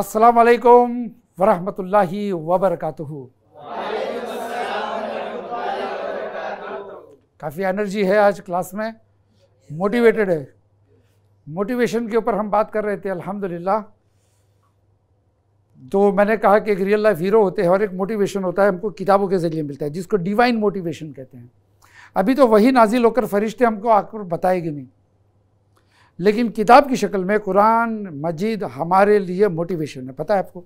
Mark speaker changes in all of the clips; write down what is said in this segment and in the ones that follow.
Speaker 1: अस्सलाम वालेकुम वरहमतुल्लाहि वबरकातुहु काफ़ी एनर्जी है आज क्लास में मोटिवेटेड है मोटिवेशन के ऊपर हम बात कर रहे थे अल्हम्दुलिल्लाह तो मैंने कहा कि एक रियल लाइफ हीरो होते हैं और एक मोटिवेशन होता है हमको किताबों के ज़रिए मिलता है जिसको डिवाइन मोटिवेशन कहते हैं अभी तो वही नाजिल होकर फरिश्ते हमको आकर बताएगी नहीं लेकिन किताब की शक्ल में कुरान मजीद हमारे लिए मोटिवेशन है पता है आपको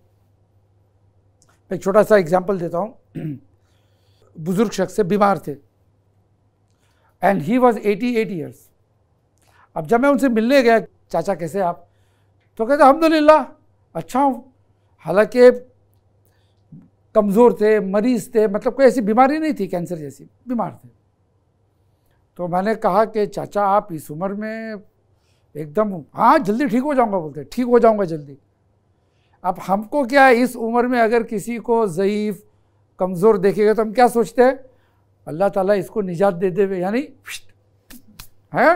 Speaker 1: एक छोटा सा एग्जाम्पल देता हूँ बुज़ुर्ग शख्स से बीमार थे and he was eighty eight years अब जब मैं उनसे मिलने गया चाचा कैसे आप तो कहते ला अच्छा हूँ हालांकि कमज़ोर थे मरीज़ थे मतलब कोई ऐसी बीमारी नहीं थी कैंसर जैसी बीमार थे तो मैंने कहा कि चाचा आप इस उम्र में एकदम हाँ जल्दी ठीक हो जाऊंगा बोलते ठीक हो जाऊंगा जल्दी अब हमको क्या है इस उम्र में अगर किसी को ज़यीफ़ कमज़ोर देखेगा तो हम क्या सोचते हैं अल्लाह ताला इसको निजात दे दे यानी है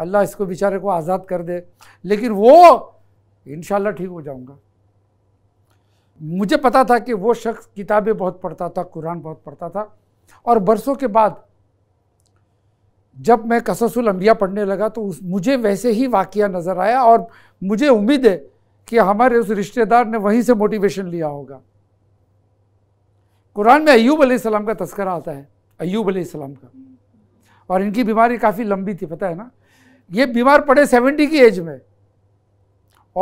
Speaker 1: अल्लाह इसको बेचारे को आज़ाद कर दे लेकिन वो इन ठीक हो जाऊंगा मुझे पता था कि वो शख्स किताबें बहुत पढ़ता था कुरान बहुत पढ़ता था और बरसों के बाद जब मैं कससुल अम्बिया पढ़ने लगा तो उस मुझे वैसे ही वाक़ नज़र आया और मुझे उम्मीद है कि हमारे उस रिश्तेदार ने वहीं से मोटिवेशन लिया होगा कुरान में अयूब अलैहिस्सलाम का तस्करा आता है अयूब अलैहिस्सलाम का और इनकी बीमारी काफ़ी लंबी थी पता है ना ये बीमार पड़े सेवेंटी की एज में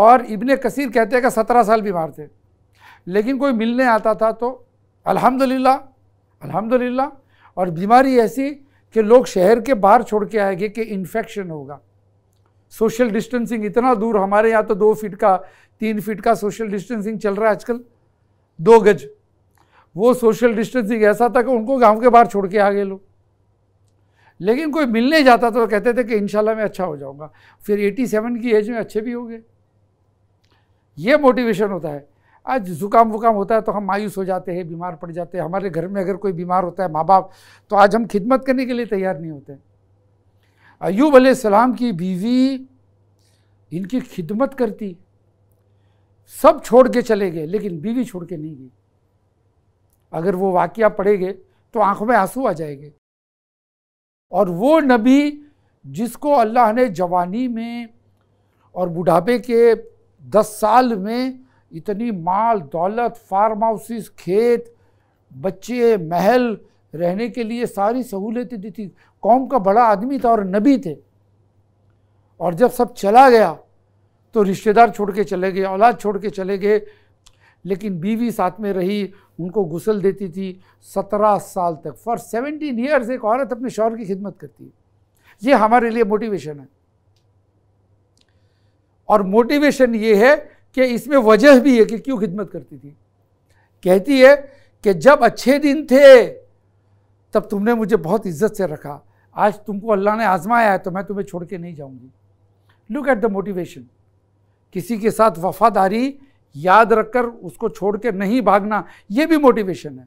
Speaker 1: और इब्ने कसीर कहते हैं कि सत्रह साल बीमार थे लेकिन कोई मिलने आता था तो अल्हम्दुलिल्लाह अल्हम्दुलिल्लाह और बीमारी ऐसी कि लोग शहर के बाहर छोड़ के आएंगे कि इन्फेक्शन होगा सोशल डिस्टेंसिंग इतना दूर हमारे यहाँ तो दो फीट का तीन फीट का सोशल डिस्टेंसिंग चल रहा है आजकल दो गज वो सोशल डिस्टेंसिंग ऐसा था कि उनको गांव के बाहर छोड़ के आ गए लोग लेकिन कोई मिलने जाता तो कहते थे कि इंशाल्लाह मैं अच्छा हो जाऊंगा फिर 87 की एज में अच्छे भी हो गए ये मोटिवेशन होता है आज जुकाम वुकाम होता है तो हम मायूस हो जाते हैं बीमार पड़ जाते हैं हमारे घर में अगर कोई बीमार होता है माँ बाप तो आज हम खिदमत करने के लिए तैयार नहीं होते अयूब सलाम की बीवी इनकी खिदमत करती सब छोड़ के चले गए लेकिन बीवी छोड़ के नहीं गई अगर वो वाक़ पढ़ेंगे तो आंखों में आंसू आ जाएंगे और वो नबी जिसको अल्लाह ने जवानी में और बुढ़ापे के दस साल में इतनी माल दौलत फार्म हाउसेस खेत बच्चे महल रहने के लिए सारी सहूलियतें दी थी कौम का बड़ा आदमी था और नबी थे और जब सब चला गया तो रिश्तेदार छोड़ के चले गए औलाद छोड़ के चले गए लेकिन बीवी साथ में रही उनको गुसल देती थी सत्रह साल तक फॉर सेवेंटीन ईयर्स एक औरत अपने शौहर की खिदमत करती है ये हमारे लिए मोटिवेशन है और मोटिवेशन ये है कि इसमें वजह भी है कि क्यों खिदमत करती थी कहती है कि जब अच्छे दिन थे तब तुमने मुझे बहुत इज्जत से रखा आज तुमको अल्लाह ने आजमाया है तो मैं तुम्हें छोड़ के नहीं जाऊंगी लुक एट द मोटिवेशन किसी के साथ वफादारी याद रखकर उसको छोड़ के नहीं भागना यह भी मोटिवेशन है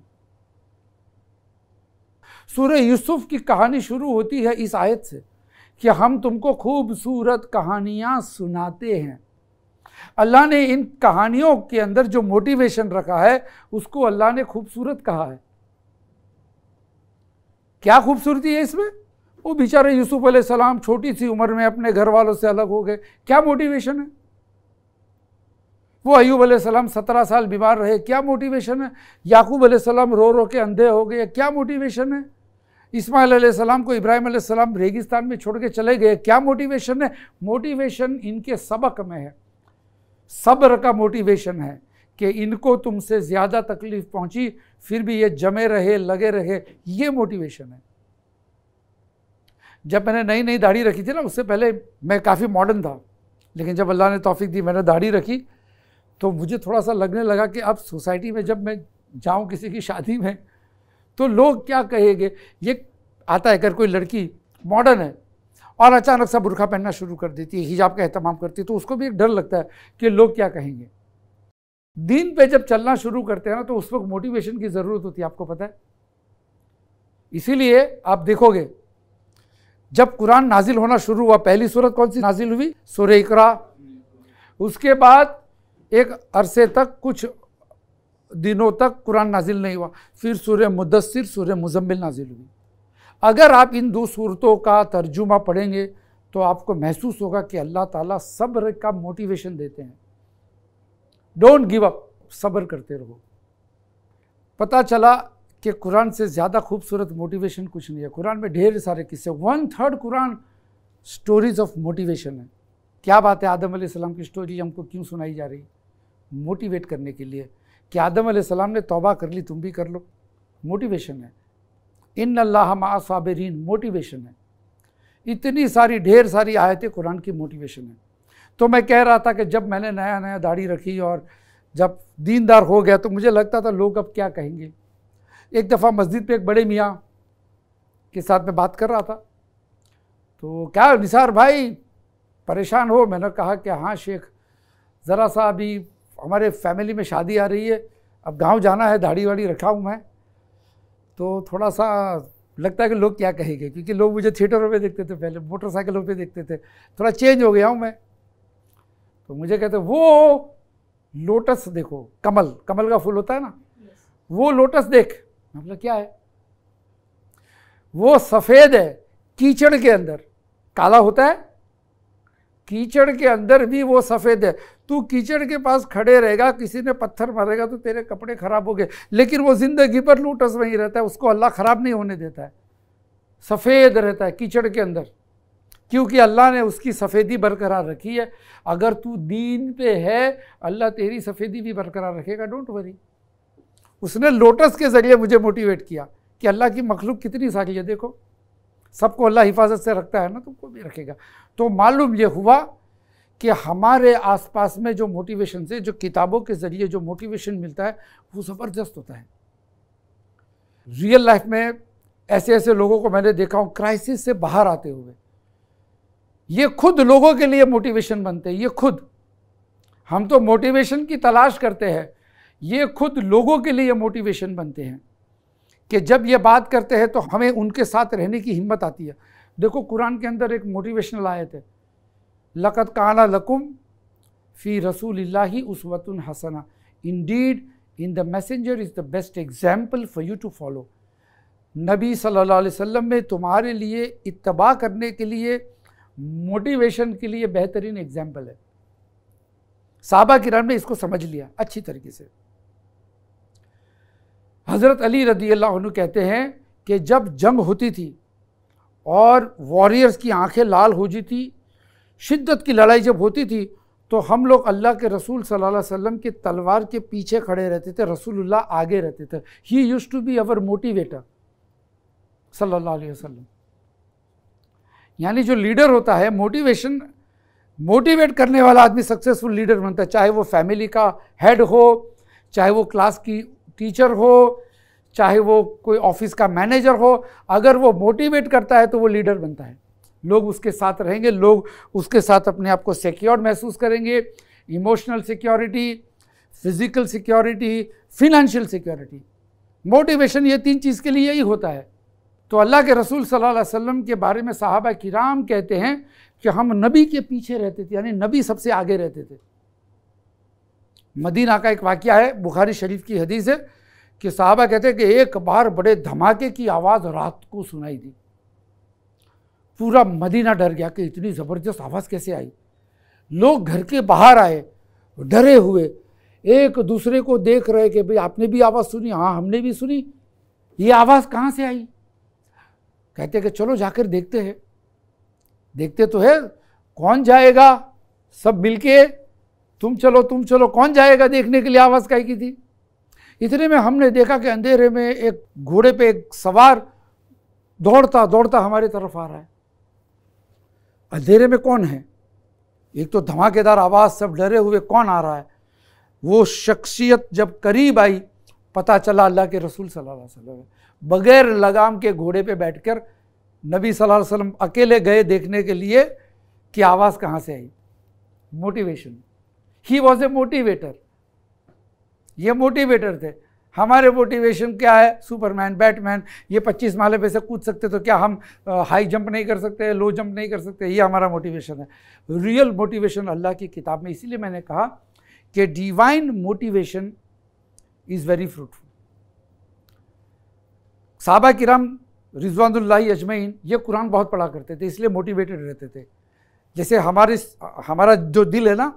Speaker 1: सूर्य यूसुफ की कहानी शुरू होती है इस आयत से कि हम तुमको खूबसूरत कहानियां सुनाते हैं अल्लाह ने इन कहानियों के अंदर जो मोटिवेशन रखा है उसको अल्लाह ने खूबसूरत कहा है क्या खूबसूरती है इसमें वो बेचारे यूसुफ सलाम छोटी सी उम्र में अपने घर वालों से अलग हो गए क्या मोटिवेशन है वो अयूब सलाम सत्रह साल बीमार रहे क्या मोटिवेशन है याकूब सलाम रो रो के अंधे हो गए क्या मोटिवेशन है इस्माइल सलाम को इब्राहिम सलाम रेगिस्तान में छोड़ के चले गए क्या मोटिवेशन है मोटिवेशन इनके सबक में है सब्र का मोटिवेशन है कि इनको तुमसे ज़्यादा तकलीफ पहुंची फिर भी ये जमे रहे लगे रहे ये मोटिवेशन है जब मैंने नई नई दाढ़ी रखी थी ना उससे पहले मैं काफ़ी मॉडर्न था लेकिन जब अल्लाह ने तोफ़ी दी मैंने दाढ़ी रखी तो मुझे थोड़ा सा लगने लगा कि अब सोसाइटी में जब मैं जाऊँ किसी की शादी में तो लोग क्या कहेंगे ये आता है अगर कोई लड़की मॉडर्न है और अचानक से बुरखा पहनना शुरू कर देती है हिजाब का अहतमाम करती है तो उसको भी एक डर लगता है कि लोग क्या कहेंगे दिन पे जब चलना शुरू करते हैं ना तो उस वक्त मोटिवेशन की ज़रूरत होती है आपको पता है इसीलिए आप देखोगे जब कुरान नाजिल होना शुरू हुआ पहली सूरत कौन सी नाजिल हुई सूर्य इकरा उसके बाद एक अरसे तक कुछ दिनों तक कुरान नाजिल नहीं हुआ फिर सूर्य मुदस्सिर सूर्य मुजम्मिल नाजिल हुई अगर आप इन दो सूरतों का तर्जुमा पढ़ेंगे तो आपको महसूस होगा कि अल्लाह ताला सब्र का मोटिवेशन देते हैं डोंट गिव अप सब्र करते रहो पता चला कि कुरान से ज़्यादा खूबसूरत मोटिवेशन कुछ नहीं है कुरान में ढेर सारे किस्से वन थर्ड कुरान स्टोरीज ऑफ मोटिवेशन है क्या बात है आदम सलाम की स्टोरी हमको क्यों सुनाई जा रही मोटिवेट करने के लिए कि आदम सलाम ने तौबा कर ली तुम भी कर लो मोटिवेशन है इन अल्लाह मासाबरीन मोटिवेशन है इतनी सारी ढेर सारी आयतें कुरान की मोटिवेशन है तो मैं कह रहा था कि जब मैंने नया नया दाढ़ी रखी और जब दीनदार हो गया तो मुझे लगता था लोग अब क्या कहेंगे एक दफ़ा मस्जिद पे एक बड़े मियाँ के साथ मैं बात कर रहा था तो क्या निसार भाई परेशान हो मैंने कहा कि हाँ शेख ज़रा सा अभी हमारे फैमिली में शादी आ रही है अब गांव जाना है दाढ़ी वाड़ी रखा हूँ मैं तो थोड़ा सा लगता है कि लोग क्या कहेंगे क्योंकि लोग मुझे थिएटरों पे देखते थे पहले मोटरसाइकिलों पे देखते थे थोड़ा चेंज हो गया हूँ मैं तो मुझे कहते वो लोटस देखो कमल कमल का फूल होता है ना वो लोटस देख मतलब क्या है वो सफ़ेद है कीचड़ के अंदर काला होता है कीचड़ के अंदर भी वो सफ़ेद है तू कीचड़ के पास खड़े रहेगा किसी ने पत्थर मारेगा तो तेरे कपड़े ख़राब हो गए लेकिन वो ज़िंदगी भर लूटस वहीं रहता है उसको अल्लाह ख़राब नहीं होने देता है सफ़ेद रहता है कीचड़ के अंदर क्योंकि अल्लाह ने उसकी सफ़ेदी बरकरार रखी है अगर तू दीन पे है अल्लाह तेरी सफ़ेदी भी बरकरार रखेगा डोंट वरी उसने लोटस के ज़रिए मुझे मोटिवेट किया कि अल्लाह की मखलूक कितनी सारी है देखो सबको अल्लाह हिफाजत से रखता है ना तुमको भी रखेगा तो मालूम ये हुआ कि हमारे आसपास में जो मोटिवेशन से जो किताबों के ज़रिए जो मोटिवेशन मिलता है वो ज़बरदस्त होता है रियल लाइफ में ऐसे ऐसे लोगों को मैंने देखा हूँ क्राइसिस से बाहर आते हुए ये खुद लोगों के लिए मोटिवेशन बनते हैं ये खुद हम तो मोटिवेशन की तलाश करते हैं ये खुद लोगों के लिए मोटिवेशन बनते हैं कि जब ये बात करते हैं तो हमें उनके साथ रहने की हिम्मत आती है देखो कुरान के अंदर एक मोटिवेशनल आयत है लकत काना लकुम फ़ी रसूल उसवतन हसना indeed in the messenger is the best example for you to follow नबी सल्ला वम में तुम्हारे लिए इतबा करने के लिए मोटिवेशन के लिए बेहतरीन एग्जाम्पल है साहबा किरण ने इसको समझ लिया अच्छी तरीके से हज़रत अली रदी अल्लाह कहते हैं कि जब जंग होती थी और वॉरियर्स की आंखें लाल हो जी थी शिद्दत की लड़ाई जब होती थी तो हम लोग अल्लाह के रसूल सल्लल्लाहु अलैहि वसल्लम की तलवार के पीछे खड़े रहते थे रसूलुल्लाह आगे रहते थे he used to be our motivator सल्लल्लाहु अलैहि वसल्लम यानी जो लीडर होता है मोटिवेशन मोटिवेट करने वाला आदमी सक्सेसफुल लीडर बनता है चाहे वो फैमिली का हेड हो चाहे वो क्लास की टीचर हो चाहे वो कोई ऑफिस का मैनेजर हो अगर वो मोटिवेट करता है तो वो लीडर बनता है लोग उसके साथ रहेंगे लोग उसके साथ अपने आप को सिक्योर महसूस करेंगे emotional security physical security financial security motivation ये तीन चीज़ के लिए यही होता है तो अल्लाह के रसूल सल्लल्लाहु अलैहि वसल्लम के बारे में साहबा किराम कहते हैं कि हम नबी के पीछे रहते थे यानी नबी सबसे आगे रहते थे मदीना का एक वाक्य है बुखारी शरीफ की हदीस है कि साहबा कहते हैं कि एक बार बड़े धमाके की आवाज़ रात को सुनाई दी पूरा मदीना डर गया कि इतनी ज़बरदस्त आवाज़ कैसे आई लोग घर के बाहर आए डरे हुए एक दूसरे को देख रहे कि भाई आपने भी आवाज़ सुनी हाँ हमने भी सुनी ये आवाज़ कहाँ से आई कहते कि चलो जाकर देखते हैं देखते तो है कौन जाएगा सब मिलके तुम चलो तुम चलो कौन जाएगा देखने के लिए आवाज़ कह की थी इतने में हमने देखा कि अंधेरे में एक घोड़े पे एक सवार दौड़ता दौड़ता हमारी तरफ आ रहा है अंधेरे में कौन है एक तो धमाकेदार आवाज़ सब डरे हुए कौन आ रहा है वो शख्सियत जब करीब आई पता चला अल्लाह के रसूल सल्लल्लाहु अलैहि वसल्लम बगैर लगाम के घोड़े पे बैठकर नबी सल्लल्लाहु अलैहि वसल्लम अकेले गए देखने के लिए कि आवाज़ कहाँ से आई motivation he was a motivator ये मोटिवेटर थे हमारे मोटिवेशन क्या है सुपरमैन बैटमैन ये 25 माले पे से कूद सकते तो क्या हम हाई जंप नहीं कर सकते लो जंप नहीं कर सकते ये हमारा मोटिवेशन है रियल मोटिवेशन अल्लाह की किताब में इसीलिए मैंने कहा कि divine motivation is very fruitful साबा किराम रिजवानुल्ला अजमैन ये कुरान बहुत पढ़ा करते थे इसलिए मोटिवेटेड रहते थे जैसे हमारे हमारा जो दिल है ना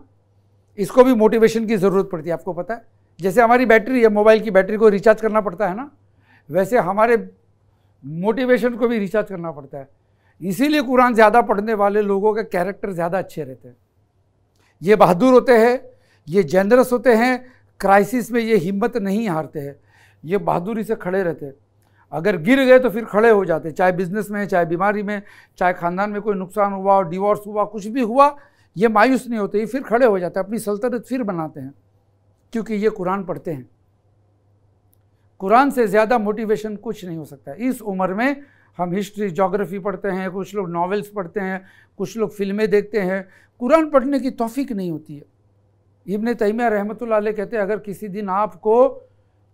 Speaker 1: इसको भी मोटिवेशन की ज़रूरत पड़ती है आपको पता है जैसे हमारी बैटरी या मोबाइल की बैटरी को रिचार्ज करना पड़ता है ना वैसे हमारे मोटिवेशन को भी रिचार्ज करना पड़ता है इसीलिए कुरान ज़्यादा पढ़ने वाले लोगों के कैरेक्टर ज़्यादा अच्छे रहते हैं ये बहादुर होते हैं ये जेनरस होते हैं क्राइसिस में ये हिम्मत नहीं हारते हैं ये बहादुरी से खड़े रहते हैं अगर गिर गए तो फिर खड़े हो जाते चाहे बिजनेस में चाहे बीमारी में चाहे खानदान में कोई नुकसान हुआ डिवोर्स हुआ कुछ भी हुआ ये मायूस नहीं होते ये फिर खड़े हो जाते हैं अपनी सल्तनत फिर बनाते हैं क्योंकि ये कुरान पढ़ते हैं कुरान से ज़्यादा मोटिवेशन कुछ नहीं हो सकता इस उम्र में हम हिस्ट्री जोग्राफी पढ़ते हैं कुछ लोग नावल्स पढ़ते हैं कुछ लोग फिल्में देखते हैं कुरान पढ़ने की तोफ़ी नहीं होती है इबन तैमिया रहमत कहते हैं अगर किसी दिन आपको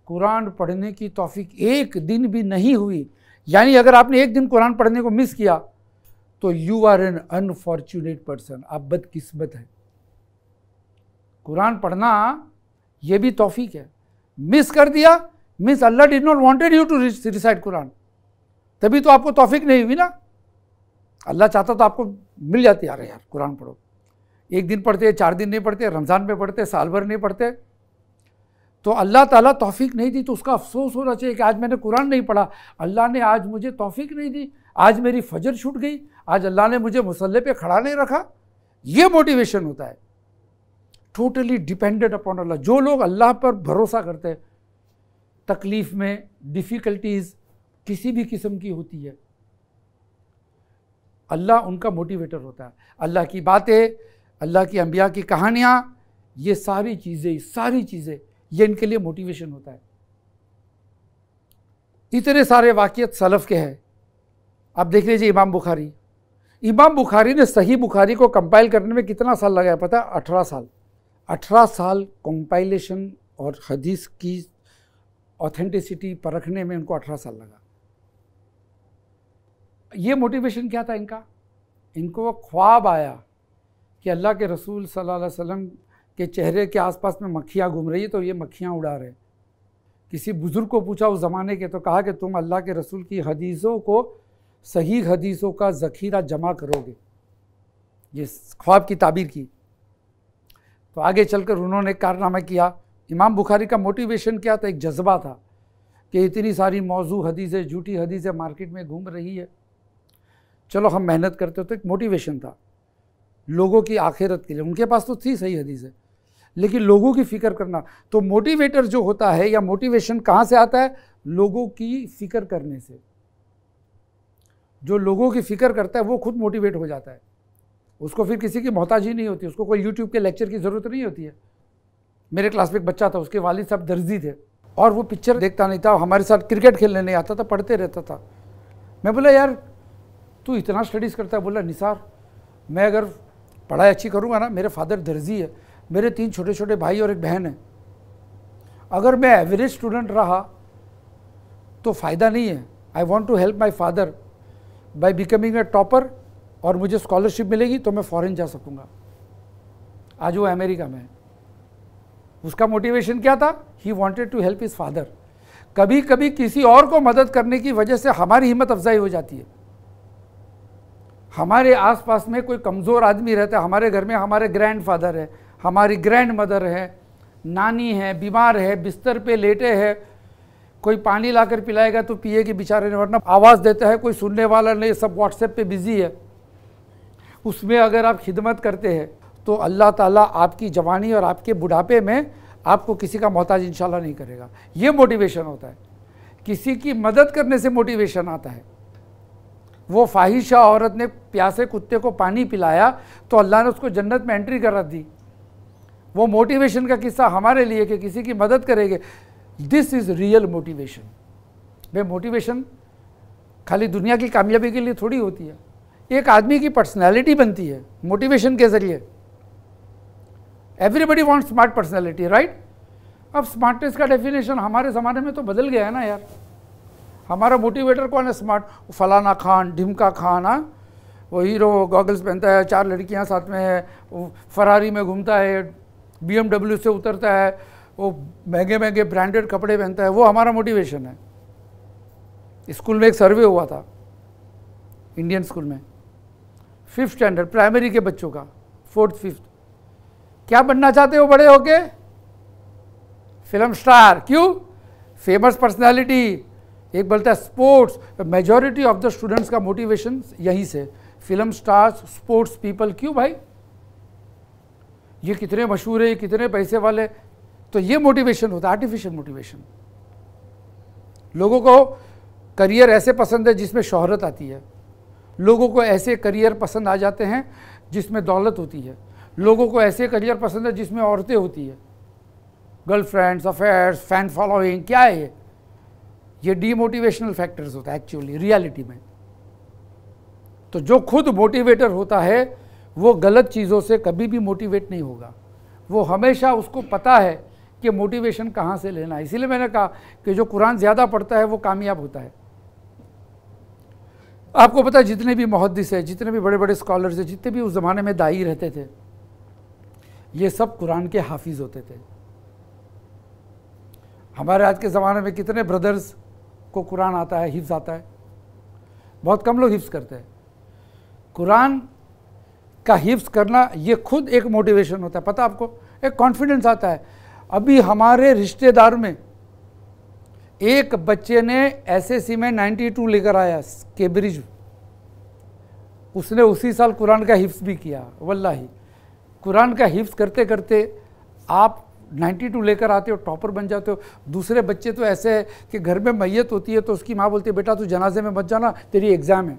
Speaker 1: कुरान पढ़ने की तोफ़ी एक दिन भी नहीं हुई यानी अगर आपने एक दिन कुरान पढ़ने को मिस किया तो you are an unfortunate person आप बदकिस्मत है कुरान पढ़ना यह भी तोफीक है मिस कर दिया मिस अल्लाह did not wanted you to recite कुरान तभी तो आपको तोफीक नहीं हुई ना अल्लाह चाहता तो आपको मिल जाती यार यार कुरान पढ़ो एक दिन पढ़ते चार दिन नहीं पढ़ते रमज़ान में पढ़ते साल भर नहीं पढ़ते तो अल्लाह ताला तौफीक नहीं दी तो उसका अफसोस होना चाहिए कि आज मैंने कुरान नहीं पढ़ा अल्लाह ने आज मुझे तौफीक नहीं दी आज मेरी फजर छूट गई आज अल्लाह ने मुझे मसल्ले पे खड़ा नहीं रखा ये मोटिवेशन होता है टोटली डिपेंडेंट अपॉन अल्लाह जो लोग अल्लाह पर भरोसा करते हैं तकलीफ़ में डिफ़िकल्टीज़ किसी भी किस्म की होती है अल्लाह उनका मोटिवेटर होता है अल्लाह की बातें अल्लाह की अम्बिया की कहानियाँ ये सारी चीज़ें सारी चीज़ें ये इनके लिए मोटिवेशन होता है इतने सारे वाक़ सलफ़ के हैं आप देख लीजिए इमाम बुखारी इमाम बुखारी ने सही बुखारी को कंपाइल करने में कितना साल लगाया पता है अठारह साल अठारह साल कंपाइलेशन और हदीस की ऑथेंटिसिटी परखने में उनको अठारह साल लगा ये मोटिवेशन क्या था इनका इनको ख्वाब आया कि अल्लाह के रसूल सल्लल्लाहु अलैहि वसल्लम के चेहरे के आसपास में मक्खियाँ घूम रही है तो ये मक्खियाँ उड़ा रहे किसी बुज़ुर्ग को पूछा उस ज़माने के तो कहा कि तुम अल्लाह के रसूल की हदीसों को सही हदीसों का ज़खीरा जमा करोगे ये ख्वाब की ताबीर की तो आगे चलकर उन्होंने कारनामा किया इमाम बुखारी का मोटिवेशन क्या था एक जज्बा था कि इतनी सारी मौजू हदीसें झूठी हदीसें मार्केट में घूम रही है चलो हम मेहनत करते हो तो एक मोटिवेशन था लोगों की आखिरत के लिए उनके पास तो थी सही हदीसें लेकिन लोगों की फ़िक्र करना तो मोटिवेटर जो होता है या मोटिवेशन कहाँ से आता है लोगों की फ़िक्र करने से जो लोगों की फ़िक्र करता है वो खुद मोटिवेट हो जाता है उसको फिर किसी की मोहताजी नहीं होती उसको कोई यूट्यूब के लेक्चर की ज़रूरत नहीं होती है मेरे क्लास में एक बच्चा था उसके वालिद साहब दर्जी थे और वो पिक्चर देखता नहीं था हमारे साथ क्रिकेट खेलने नहीं आता था पढ़ते रहता था मैं बोला यार तू इतना स्टडीज़ करता है बोला निसार मैं अगर पढ़ाई अच्छी करूँगा ना मेरे फादर दर्जी है मेरे तीन छोटे छोटे भाई और एक बहन है अगर मैं एवरेज स्टूडेंट रहा तो फ़ायदा नहीं है I want to help my father by becoming a topper और मुझे स्कॉलरशिप मिलेगी तो मैं फॉरेन जा सकूंगा आज वो अमेरिका में है उसका मोटिवेशन क्या था he wanted to help his father कभी कभी किसी और को मदद करने की वजह से हमारी हिम्मत अफजाई हो जाती है हमारे आसपास में कोई कमज़ोर आदमी रहता है हमारे घर में हमारे ग्रैंड फादर है हमारी ग्रैंड मदर है नानी है बीमार है बिस्तर पे लेटे हैं कोई पानी लाकर पिलाएगा तो पिए कि बेचारे ने वरना आवाज़ देता है कोई सुनने वाला नहीं सब व्हाट्सएप पे बिज़ी है उसमें अगर आप खिदमत करते हैं तो अल्लाह ताला आपकी जवानी और आपके बुढ़ापे में आपको किसी का मोहताज इंशाल्लाह नहीं करेगा ये मोटिवेशन होता है किसी की मदद करने से मोटिवेशन आता है वो फाहिशा औरत ने प्यासे कुत्ते को पानी पिलाया तो अल्लाह ने उसको जन्नत में एंट्री करा दी वो मोटिवेशन का किस्सा हमारे लिए कि किसी की मदद करेगी दिस इज़ रियल मोटिवेशन भाई मोटिवेशन खाली दुनिया की कामयाबी के लिए थोड़ी होती है एक आदमी की पर्सनैलिटी बनती है मोटिवेशन के ज़रिए everybody want smart personality right अब स्मार्टनेस का डेफिनेशन हमारे ज़माने में तो बदल गया है ना यार हमारा मोटिवेटर कौन है स्मार्ट फलाना खान ढिमका खान हाँ वो हीरो गॉगल्स पहनता है चार लड़कियाँ साथ में है फरारी में घूमता है बीएमडब्ल्यू से उतरता है वो महंगे महंगे ब्रांडेड कपड़े पहनता है वो हमारा मोटिवेशन है स्कूल में एक सर्वे हुआ था इंडियन स्कूल में फिफ्थ स्टैंडर्ड प्राइमरी के बच्चों का फोर्थ फिफ्थ क्या बनना चाहते हो बड़े होके फिल्म स्टार क्यों फेमस पर्सनालिटी एक बोलता है sports majority of the students का मोटिवेशन यहीं से फिल्म स्टार्स स्पोर्ट्स पीपल क्यों भाई ये कितने मशहूर है ये कितने पैसे वाले तो ये मोटिवेशन होता है आर्टिफिशियल मोटिवेशन लोगों को करियर ऐसे पसंद है जिसमें शोहरत आती है लोगों को ऐसे करियर पसंद आ जाते हैं जिसमें दौलत होती है लोगों को ऐसे करियर पसंद है जिसमें औरतें होती है गर्लफ्रेंड्स अफेयर्स फैन फॉलोइंग क्या है ये ये डीमोटिवेशनल फैक्टर्स होता है एक्चुअली रियलिटी में तो जो खुद मोटिवेटर होता है वो गलत चीज़ों से कभी भी मोटिवेट नहीं होगा वो हमेशा उसको पता है कि मोटिवेशन कहाँ से लेना है इसीलिए मैंने कहा कि जो कुरान ज़्यादा पढ़ता है वो कामयाब होता है आपको पता है जितने भी मुहदस है जितने भी बड़े बड़े स्कॉलर्स हैं जितने भी उस ज़माने में दाई रहते थे ये सब कुरान के हाफिज होते थे हमारे आज के ज़माने में कितने ब्रदर्स को कुरान आता है हिफ्स आता है बहुत कम लोग हिफ्स करते हैं कुरान का हिफ्स करना ये खुद एक मोटिवेशन होता है पता आपको एक कॉन्फिडेंस आता है अभी हमारे रिश्तेदार में एक बच्चे ने एसएससी में 92 लेकर आया केब्रिज उसने उसी साल कुरान का हिफ्स भी किया वल्ला कुरान का हिफ्स करते करते आप 92 लेकर आते हो टॉपर बन जाते हो दूसरे बच्चे तो ऐसे है कि घर में मैयत होती है तो उसकी माँ बोलती है बेटा तू जनाजे में मत जाना तेरी एग्ज़ाम है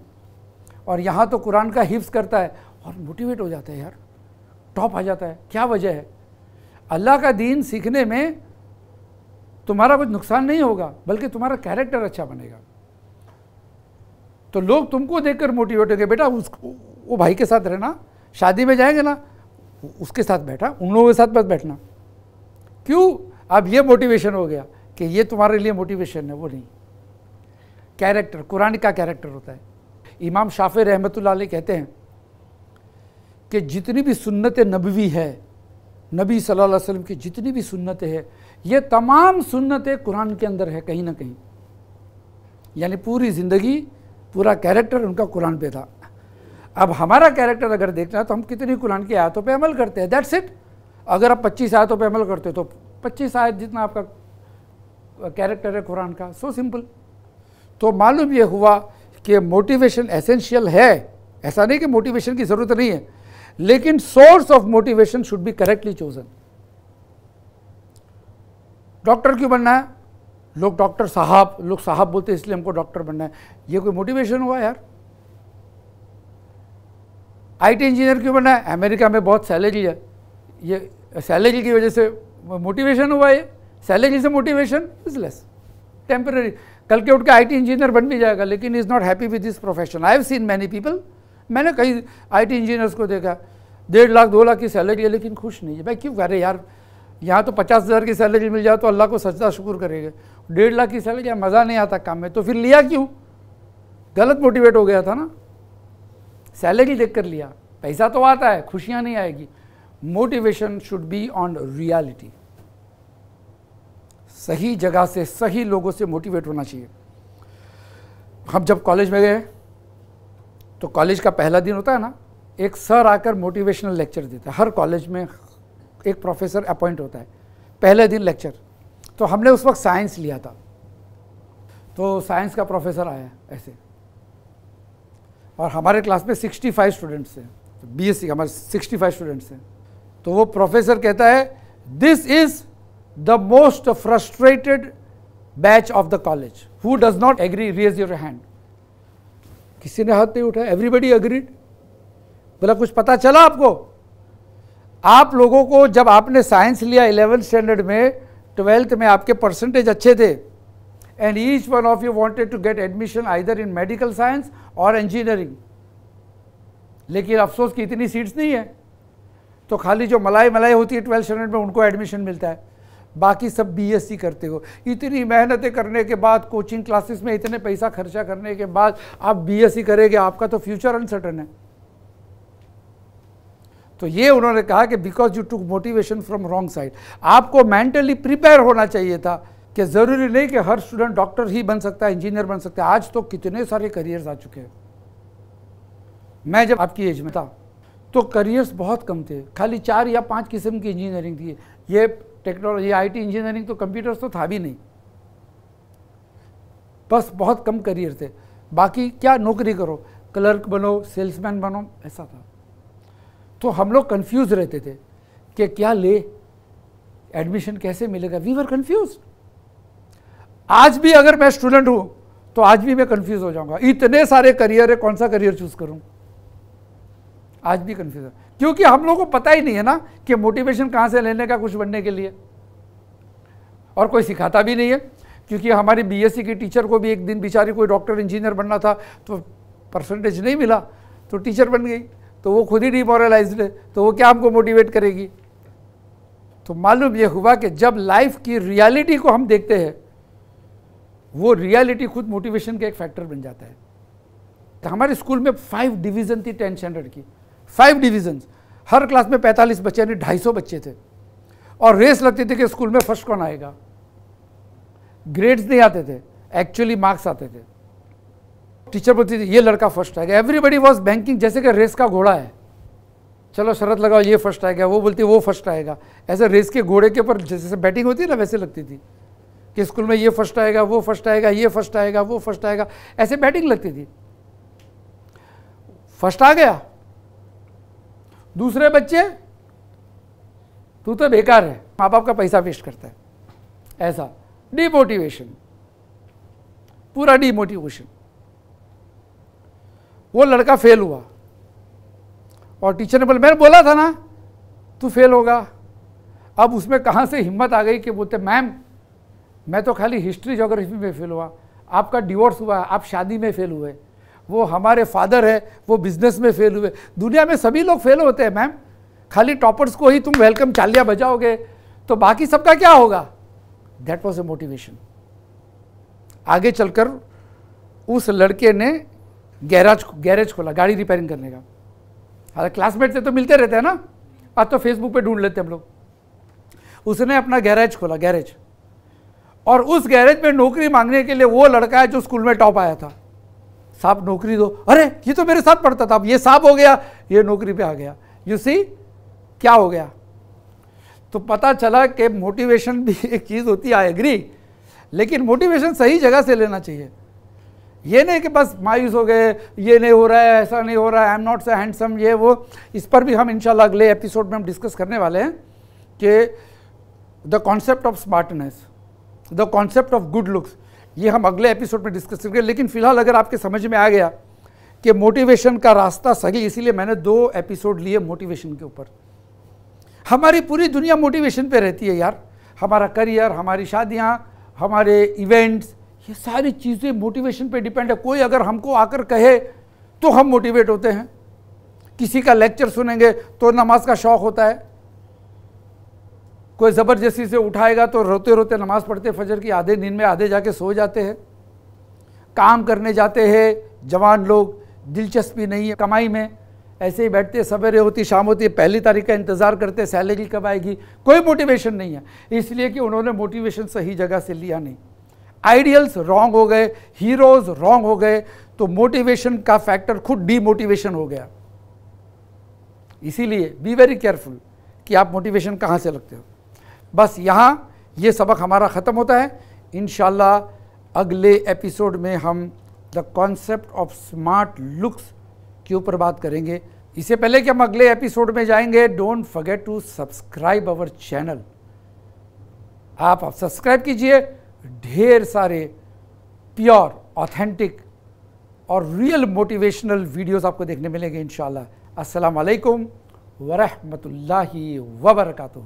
Speaker 1: और यहाँ तो कुरान का हिफ्स करता है और मोटिवेट हो जाता है यार टॉप आ जाता है क्या वजह है अल्लाह का दीन सीखने में तुम्हारा कुछ नुकसान नहीं होगा बल्कि तुम्हारा कैरेक्टर अच्छा बनेगा तो लोग तुमको देखकर मोटिवेट होंगे बेटा उस वो भाई के साथ रहना शादी में जाएंगे ना उसके साथ बैठा उन लोगों के साथ बस बैठना क्यों अब ये मोटिवेशन हो गया कि ये तुम्हारे लिए मोटिवेशन है वो नहीं कैरेक्टर कुरान का कैरेक्टर होता है इमाम शाफे रहमत कहते हैं कि जितनी भी सुन्नत नबवी है नबी सल्लल्लाहु अलैहि वसल्लम की जितनी भी सुन्नतें हैं ये तमाम सुन्नतें कुरान के अंदर है कहीं ना कहीं यानी पूरी ज़िंदगी पूरा कैरेक्टर उनका कुरान पे था अब हमारा कैरेक्टर अगर देखना है तो हम कितनी कुरान की आयतों पे अमल करते हैं दैट्स इट अगर आप पच्चीस आयतों पे अमल करते हो तो पच्चीस आयत जितना आपका कैरेक्टर है कुरान का सो सिंपल तो मालूम ये हुआ कि मोटिवेशन एसेंशियल है ऐसा नहीं कि मोटिवेशन की ज़रूरत नहीं है लेकिन source of motivation should be correctly chosen doctor क्यों बनना है लोग डॉक्टर साहब लोग साहब बोलते हैं इसलिए हमको डॉक्टर बनना है ये कोई मोटिवेशन हुआ यार आईटी इंजीनियर क्यों बनना है अमेरिका में बहुत सैलरी है ये सैलरी की वजह से मोटिवेशन हुआ ये सैलरी से मोटिवेशन इज लेस टेम्पररी कल के उठ के आईटी इंजीनियर बन भी जाएगा लेकिन is not happy with this profession I have seen many people मैंने कई आईटी इंजीनियर्स को देखा डेढ़ लाख दो लाख की सैलरी है लेकिन खुश नहीं है भाई क्यों कह रहे यार यहाँ तो पचास हज़ार की सैलरी मिल जाए तो अल्लाह को सजदा शुक्र करेगा डेढ़ लाख की सैलरी या मज़ा नहीं आता काम में तो फिर लिया क्यों गलत मोटिवेट हो गया था ना सैलरी देख कर लिया पैसा तो आता है खुशियाँ नहीं आएगी motivation should be on reality सही जगह से सही लोगों से मोटिवेट होना चाहिए हम जब कॉलेज में गए तो कॉलेज का पहला दिन होता है ना एक सर आकर मोटिवेशनल लेक्चर देता है हर कॉलेज में एक प्रोफेसर अपॉइंट होता है पहले दिन लेक्चर तो हमने उस वक्त साइंस लिया था तो साइंस का प्रोफेसर आया ऐसे और हमारे क्लास में 65 स्टूडेंट्स हैं तो बीएससी हमारे 65 स्टूडेंट्स हैं तो वो प्रोफेसर कहता है this is the most frustrated batch of the college who does not agree raise your hand किसी ने हाथ नहीं उठाया एवरीबडी अग्रीड बोला कुछ पता चला आपको आप लोगों को जब आपने साइंस लिया इलेवेंथ स्टैंडर्ड में ट्वेल्थ में आपके परसेंटेज अच्छे थे and each one of you wanted to get admission either in medical science और इंजीनियरिंग लेकिन अफसोस की इतनी सीट्स नहीं है तो खाली जो मलाई मलाई होती है ट्वेल्थ स्टैंडर्ड में उनको एडमिशन मिलता है बाकी सब बीएससी करते हो इतनी मेहनतें करने के बाद कोचिंग क्लासेस में इतने पैसा खर्चा करने के बाद आप बीएससी करेंगे आपका तो फ्यूचर अनसर्टन है तो ये उन्होंने कहा कि because you took motivation from wrong side आपको मेंटली प्रिपेयर होना चाहिए था कि ज़रूरी नहीं कि हर स्टूडेंट डॉक्टर ही बन सकता है इंजीनियर बन सकता है आज तो कितने सारे करियर्स आ चुके हैं मैं जब आपकी एज में था तो करियर्स बहुत कम थे खाली चार या पांच किस्म की इंजीनियरिंग थी ये टेक्नोलॉजी आईटी इंजीनियरिंग तो कंप्यूटर्स तो था भी नहीं बस बहुत कम करियर थे बाकी क्या नौकरी करो क्लर्क बनो सेल्समैन बनो ऐसा था तो हम लोग कंफ्यूज रहते थे कि क्या ले एडमिशन कैसे मिलेगा वी वर कंफ्यूज आज भी अगर मैं स्टूडेंट हूँ तो आज भी मैं कंफ्यूज हो जाऊंगा इतने सारे करियर है कौन सा करियर चूज करूँ आज भी कन्फ्यूज़न क्योंकि हम लोगों को पता ही नहीं है ना कि मोटिवेशन कहाँ से लेने का कुछ बनने के लिए और कोई सिखाता भी नहीं है क्योंकि हमारी बीएससी की टीचर को भी एक दिन बेचारी कोई डॉक्टर इंजीनियर बनना था तो परसेंटेज नहीं मिला तो टीचर बन गई तो वो खुद ही डिमोरलाइज है तो वो क्या हमको मोटिवेट करेगी तो मालूम यह हुआ कि जब लाइफ की रियलिटी को हम देखते हैं वो रियलिटी खुद मोटिवेशन का एक फैक्टर बन जाता है तो हमारे स्कूल में फाइव डिवीज़न थी टेंथ स्टैंडर्ड की फाइव डिविजन्स हर क्लास में 45 बच्चे यानी सौ बच्चे थे और रेस लगती थी कि स्कूल में फर्स्ट कौन आएगा ग्रेड्स नहीं आते थे एक्चुअली मार्क्स आते थे टीचर बोलती थी ये लड़का फर्स्ट आएगा एवरीबडी वॉज बैंकिंग जैसे कि रेस का घोड़ा है चलो शरत लगाओ ये फर्स्ट आएगा वो बोलती वो फर्स्ट आएगा ऐसे रेस के घोड़े के ऊपर जैसे बैटिंग होती है ना वैसे लगती थी कि स्कूल में ये फर्स्ट आएगा वो फर्स्ट आएगा ये फर्स्ट आएगा वो फर्स्ट आएगा ऐसे बैटिंग लगती थी फर्स्ट आ गया दूसरे बच्चे तू तो बेकार है माँ बाप का पैसा वेस्ट करता है ऐसा डिमोटिवेशन पूरा डिमोटिवेशन वो लड़का फेल हुआ और टीचर ने बोला मैंने बोला था ना तू फेल होगा अब उसमें कहाँ से हिम्मत आ गई कि बोलते मैम मैं तो खाली हिस्ट्री जोग्राफी में फेल हुआ आपका डिवोर्स हुआ आप शादी में फेल हुए वो हमारे फादर है वो बिजनेस में फेल हुए दुनिया में सभी लोग फेल होते हैं मैम खाली टॉपर्स को ही तुम वेलकम चालिया बजाओगे तो बाकी सबका क्या होगा दैट वॉज ए मोटिवेशन आगे चलकर उस लड़के ने गैराज गैरेज खोला गाड़ी रिपेयरिंग करने का हालांकि क्लासमेट से तो मिलते रहते हैं ना आज तो फेसबुक पे ढूंढ लेते हैं हम लोग उसने अपना गैरेज खोला गैरेज और उस गैरेज में नौकरी मांगने के लिए वो लड़का है जो स्कूल में टॉप आया था साहब नौकरी दो अरे ये तो मेरे साथ पढ़ता था अब ये साहब हो गया ये नौकरी पे आ गया यू सी क्या हो गया तो पता चला कि मोटिवेशन भी एक चीज़ होती है आई एग्री लेकिन मोटिवेशन सही जगह से लेना चाहिए ये नहीं कि बस मायूस हो गए ये नहीं हो रहा है ऐसा नहीं हो रहा है I am not so handsome ये वो इस पर भी हम इनशाला अगले एपिसोड में हम डिस्कस करने वाले हैं कि the concept of smartness the concept of good looks ये हम अगले एपिसोड में डिस्कस करेंगे लेकिन फिलहाल अगर आपके समझ में आ गया कि मोटिवेशन का रास्ता सही इसीलिए मैंने दो एपिसोड लिए मोटिवेशन के ऊपर हमारी पूरी दुनिया मोटिवेशन पे रहती है यार हमारा करियर हमारी शादियाँ हमारे इवेंट्स ये सारी चीज़ें मोटिवेशन पे डिपेंड है कोई अगर हमको आकर कहे तो हम मोटिवेट होते हैं किसी का लेक्चर सुनेंगे तो नमाज का शौक़ होता है कोई ज़बरदस्ती से उठाएगा तो रोते रोते नमाज़ पढ़ते फजर की आधे दिन में आधे जाके सो जाते हैं काम करने जाते हैं जवान लोग दिलचस्पी नहीं है कमाई में ऐसे ही बैठते सवेरे होती शाम होती पहली तारीख का इंतज़ार करते सैलरी कब आएगी कोई मोटिवेशन नहीं है इसलिए कि उन्होंने मोटिवेशन सही जगह से लिया नहीं आइडियल्स रॉन्ग हो गए हीरोज़ रॉन्ग हो गए तो मोटिवेशन का फैक्टर खुद डीमोटिवेशन हो गया इसीलिए बी वेरी केयरफुल कि आप मोटिवेशन कहाँ से लगते हो बस यहाँ ये सबक हमारा ख़त्म होता है इन अगले एपिसोड में हम the concept of smart looks के ऊपर बात करेंगे इससे पहले कि हम अगले एपिसोड में जाएंगे don't forget to subscribe our channel आप आप सब्सक्राइब कीजिए ढेर सारे प्योर ऑथेंटिक और रियल मोटिवेशनल वीडियोस आपको देखने मिलेंगे इन शाला असलकम वरहमल वबरकू